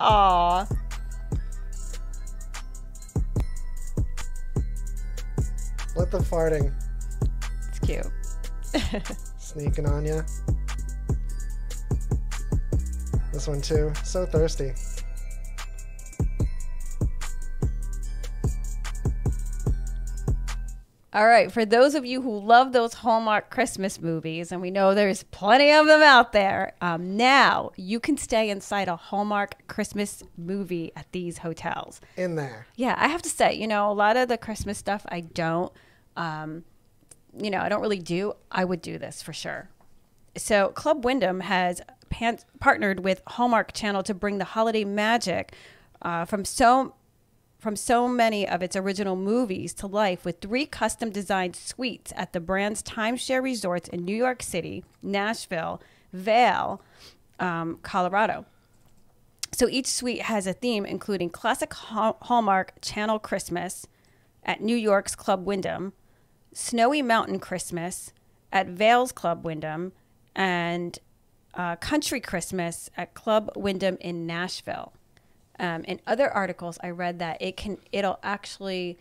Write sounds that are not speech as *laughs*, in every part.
Aw. Let the farting. It's cute. *laughs* Sneaking on ya. This one too. So thirsty. All right, for those of you who love those Hallmark Christmas movies, and we know there's plenty of them out there, um, now you can stay inside a Hallmark Christmas movie at these hotels. In there. Yeah, I have to say, you know, a lot of the Christmas stuff I don't, um, you know, I don't really do. I would do this for sure. So Club Wyndham has partnered with Hallmark Channel to bring the holiday magic uh, from so from so many of its original movies to life with three custom designed suites at the brand's timeshare resorts in New York City, Nashville, Vale, um, Colorado. So each suite has a theme, including classic Hallmark Channel Christmas at New York's Club Wyndham, Snowy Mountain Christmas at Vale's Club Wyndham, and uh, Country Christmas at Club Wyndham in Nashville. Um, other articles I read that it can it'll actually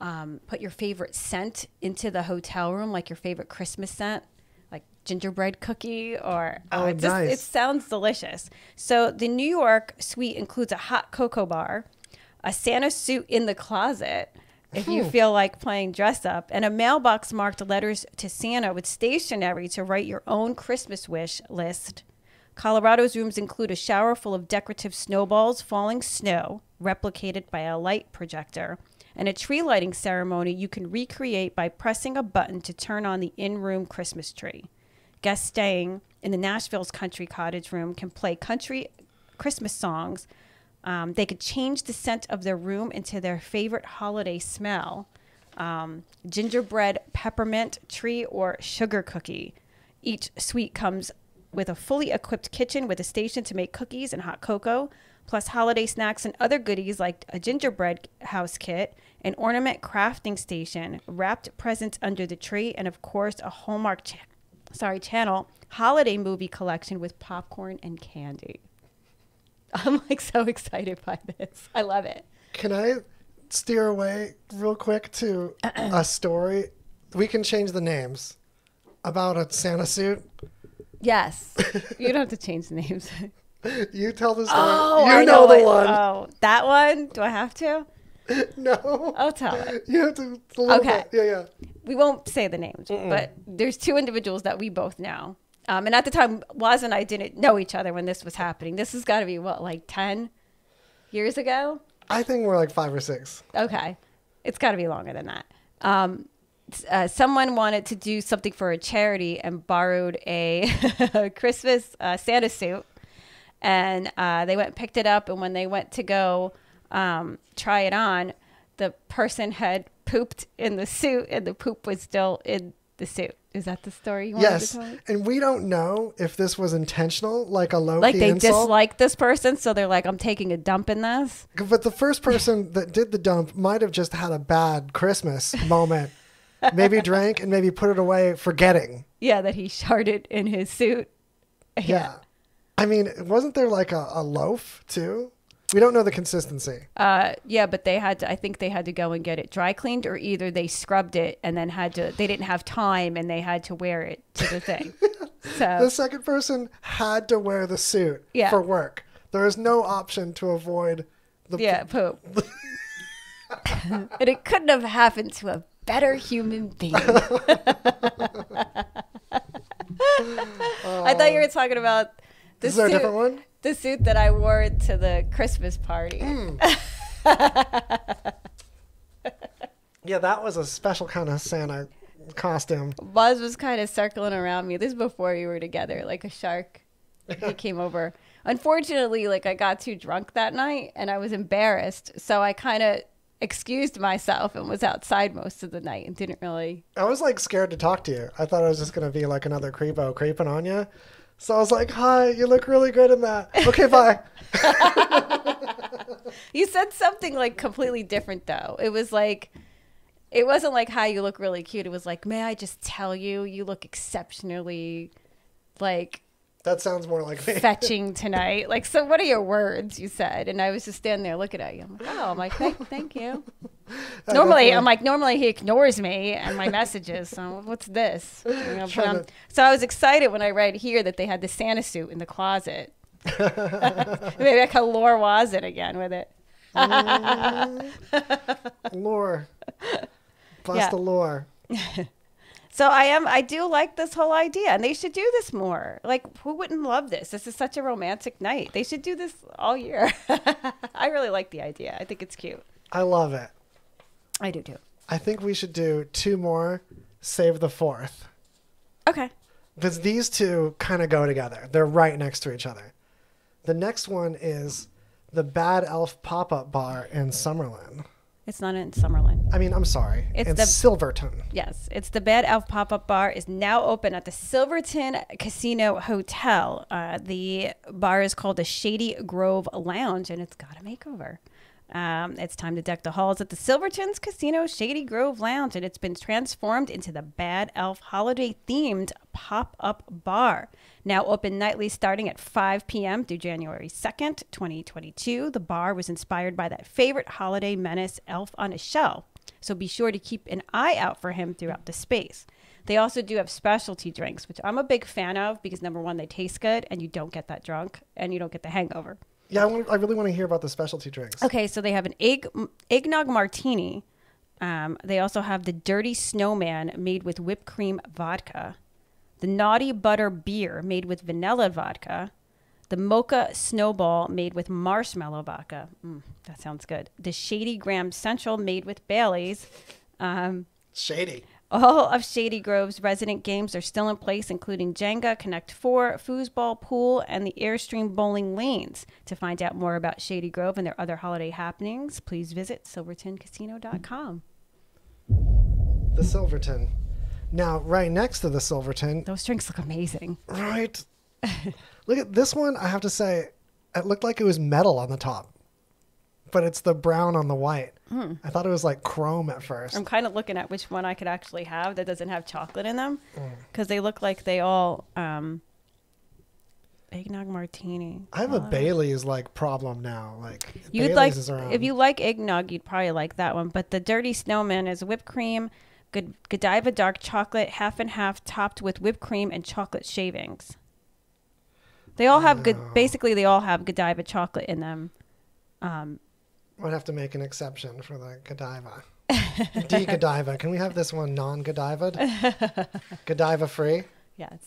um, put your favorite scent into the hotel room, like your favorite Christmas scent, like gingerbread cookie, or oh, uh, it, just, nice. it sounds delicious. So the New York suite includes a hot cocoa bar, a Santa suit in the closet. If you feel like playing dress up, and a mailbox marked letters to Santa with stationery to write your own Christmas wish list Colorado's rooms include a shower full of decorative snowballs, falling snow, replicated by a light projector, and a tree lighting ceremony you can recreate by pressing a button to turn on the in room Christmas tree. Guests staying in the Nashville's country cottage room can play country Christmas songs. Um, they could change the scent of their room into their favorite holiday smell um, gingerbread, peppermint, tree, or sugar cookie. Each suite comes with a fully equipped kitchen with a station to make cookies and hot cocoa, plus holiday snacks and other goodies like a gingerbread house kit, an ornament crafting station, wrapped presents under the tree, and of course a Hallmark cha- sorry channel holiday movie collection with popcorn and candy. *laughs* I'm like so excited by this. I love it. Can I steer away real quick to *clears throat* a story? We can change the names about a Santa suit. Yes. *laughs* you don't have to change the names. *laughs* you tell the story. Oh, you I know, know the one. Oh, that one? Do I have to? *laughs* no. I'll tell it. You have to. okay. Bit. Yeah, yeah. We won't say the names, mm -mm. but there's two individuals that we both know. Um, and at the time, Waz and I didn't know each other when this was happening. This has got to be, what, like 10 years ago? I think we're like five or six. Okay. It's got to be longer than that. Um, uh, someone wanted to do something for a charity and borrowed a *laughs* Christmas uh, Santa suit. And uh, they went and picked it up. And when they went to go um, try it on, the person had pooped in the suit and the poop was still in the suit. Is that the story you wanted yes. to tell? Yes. And we don't know if this was intentional, like a low Like they insult. dislike this person, so they're like, I'm taking a dump in this. But the first person that did the dump might have just had a bad Christmas *laughs* moment maybe drank and maybe put it away, forgetting. Yeah, that he sharded in his suit. *laughs* Yeah. yeah. I mean, wasn't there like a, a loaf too? We don't know the consistency. Uh, yeah, but they had to. I think they had to go and get it dry cleaned, or either they scrubbed it and then had to. They didn't have time, and they had to wear it to the thing. *laughs* so the second person had to wear the suit yeah. for work. There is no option to avoid the yeah poop. *laughs* and it couldn't have happened to a better human *laughs* being. I thought you were oh. talking about the Is there suit, a different one? The suit that I wore to the Christmas party. Mm. *laughs* yeah, that was a special kind of Santa costume. Buzz was kind of circling around me. This before we were together, like a shark. *laughs* he came over. Unfortunately, like I got too drunk that night and I was embarrassed. So I kind of excused myself and was outside most of the night and didn't really. I was like scared to talk to you. I thought I was just gonna be like another creepo creeping on you. So I was like, "Hi, you look really good in that." Okay, *laughs* bye. *laughs* you said something like completely different though. It was like it wasn't like, "Hi, you look really cute." It was like, "May I just tell you, you look exceptionally like that sounds more like me. Fetching tonight. Like, so what are your words you said? And I was just standing there looking at you. I'm like, oh, I'm like, thank, thank you. *laughs* normally, I'm like, normally he ignores me and my messages. So what's this? You know, to... so I was excited when I read here that they had the Santa suit in the closet. *laughs* *laughs* Maybe I call lore was it again with it. um, mm. lore. Bust the lore. So I am I do like this whole idea and they should do this more. Like who wouldn't love this? This is such a romantic night. They should do this all year. *laughs* I really like the idea. I think it's cute. I love it. I do too. I think we should do two more, save the fourth. Okay. Because these two kind of go together. They're right next to each other. The next one is the Bad Elf pop up bar in Summerlin. It's not in Summerlin. I mean, I'm sorry. It's, it's the, Silverton. Yes, it's the Bad Elf Pop Up Bar is now open at the Silverton Casino Hotel. Uh, the bar is called the Shady Grove Lounge, and it's got a makeover. Um, it's time to deck the halls at the Silverton's Casino Shady Grove Lounge, and it's been transformed into the Bad Elf holiday themed pop up bar. Now open nightly starting at 5 p.m. through January 2nd, 2022. The bar was inspired by that favorite holiday menace, Elf on a Shelf, so be sure to keep an eye out for him throughout the space. They also do have specialty drinks, which I'm a big fan of because number one, they taste good and you don't get that drunk and you don't get the hangover. Yeah, I, want, I really want to hear about the specialty drinks. Okay, so they have an egg eggnog martini. Um, they also have the dirty snowman made with whipped cream vodka, the naughty butter beer made with vanilla vodka, the mocha snowball made with marshmallow vodka. Mm, that sounds good. The shady graham central made with Bailey's. Um, shady. All of Shady Grove's resident games are still in place, including Jenga, Connect Four, Foosball, Pool, and the Airstream Bowling Lanes. To find out more about Shady Grove and their other holiday happenings, please visit SilvertonCasino.com. The Silverton. Now, right next to the Silverton. Those drinks look amazing. Right. *laughs* look at this one. I have to say, it looked like it was metal on the top but it's the brown on the white. Mm. I thought it was like chrome at first. I'm kind of looking at which one I could actually have that doesn't have chocolate in them because hmm. mm. they look like they all um, eggnog martini. I have a Bailey's like problem now. Like you'd Bailey's like if you like eggnog, you'd probably like that one. But the Dirty Snowman is whipped cream, good Godiva dark chocolate, half and half, topped with whipped cream and chocolate shavings. They all have good. Basically, they all have Godiva chocolate in them. Um, would have to make an exception for the Godiva. D Godiva. Can we have this one non Godiva? *laughs* Godiva free? Yes.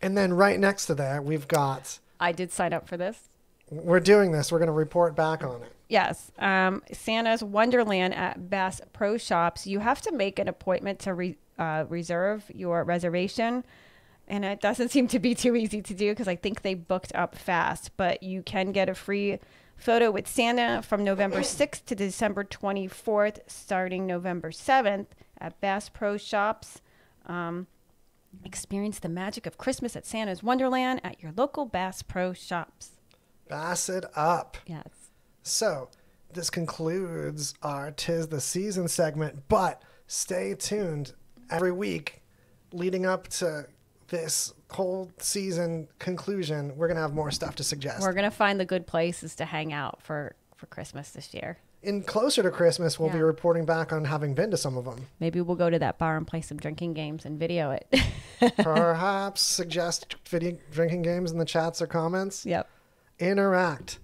And then right next to that, we've got. I did sign up for this. We're doing this. We're going to report back on it. Yes. Um, Santa's Wonderland at Bass Pro Shops. You have to make an appointment to re- uh, reserve your reservation. And it doesn't seem to be too easy to do because I think they booked up fast, but you can get a free Photo with Santa from November 6th to December 24th, starting November 7th at Bass Pro Shops. Um, experience the magic of Christmas at Santa's Wonderland at your local Bass Pro Shops. Bass it up. Yes. So, this concludes our Tis the Season segment, but stay tuned every week leading up to this whole season conclusion, we're gonna have more stuff to suggest. We're gonna find the good places to hang out for for Christmas this year. In closer to Christmas, we'll yeah. be reporting back on having been to some of them. Maybe we'll go to that bar and play some drinking games and video it. *laughs* Perhaps suggest video drinking games in the chats or comments. Yep. Interact.